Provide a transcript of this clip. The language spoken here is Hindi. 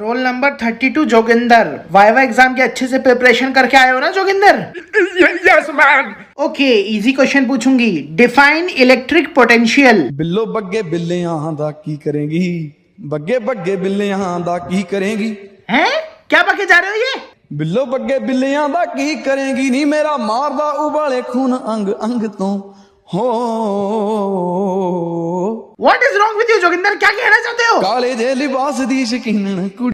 role number thirty two Joginder viva exam के अच्छे से प्रिपरेशन करके आए हो ना Joginder yes man okay easy question पूछूंगी डिफाइन इलेक्ट्रिक पोटेंशियल बिल्लो बग्गे बिल्ले यहाँ दा की करेंगी बग्गे बग्गे बिल्ले यहाँ दा की करेंगी हैं क्या बगे जा रहे हो ये बिल्लो बग्गे ਬਿੱਲੋ ਬੱਗੇ ਬਿੱਲਿਆਂ ਦਾ ਕੀ ਕਰੇਗੀ ਨੀ ਮੇਰਾ ਮਾਰਦਾ ਉਬਾਲੇ ਖੂਨ अंग ਅੰਗ ਤੋਂ ਹੋ what is wrong with you Joginder ਕੀ ਕਹਿਣਾ ਚਾਹਤੇ ਹੋ ਕਾਲੇ लिबास दी शकीन ਸ਼ਕੀਨਣ